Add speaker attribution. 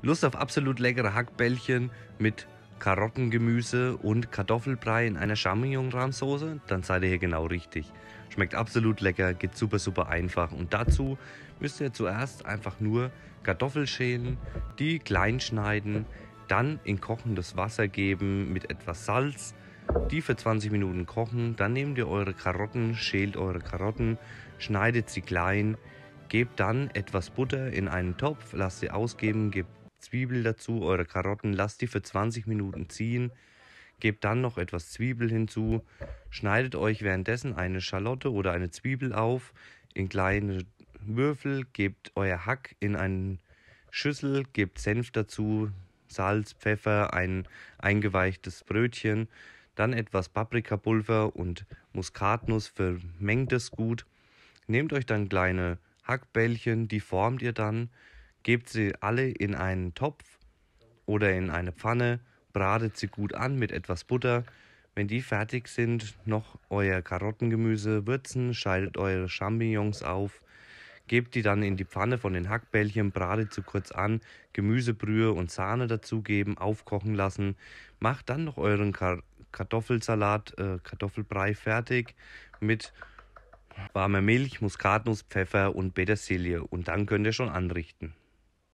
Speaker 1: Lust auf absolut leckere Hackbällchen mit Karottengemüse und Kartoffelbrei in einer Champignon-Rahmsoße, dann seid ihr hier genau richtig. Schmeckt absolut lecker, geht super, super einfach. Und dazu müsst ihr zuerst einfach nur Kartoffeln schälen, die klein schneiden, dann in kochendes Wasser geben mit etwas Salz, die für 20 Minuten kochen. Dann nehmt ihr eure Karotten, schält eure Karotten, schneidet sie klein, gebt dann etwas Butter in einen Topf, lasst sie ausgeben, gebt Zwiebel dazu, eure Karotten, lasst die für 20 Minuten ziehen, gebt dann noch etwas Zwiebel hinzu, schneidet euch währenddessen eine Schalotte oder eine Zwiebel auf in kleine Würfel, gebt euer Hack in eine Schüssel, gebt Senf dazu, Salz, Pfeffer, ein eingeweichtes Brötchen, dann etwas Paprikapulver und Muskatnuss, vermengt es gut. Nehmt euch dann kleine Hackbällchen, die formt ihr dann Gebt sie alle in einen Topf oder in eine Pfanne, bratet sie gut an mit etwas Butter. Wenn die fertig sind, noch euer Karottengemüse würzen, schaltet eure Champignons auf, gebt die dann in die Pfanne von den Hackbällchen, bratet sie kurz an, Gemüsebrühe und Sahne dazugeben, aufkochen lassen. Macht dann noch euren Kar Kartoffelsalat, äh, Kartoffelbrei fertig mit warmer Milch, Muskatnuss, Pfeffer und Petersilie und dann könnt ihr schon anrichten.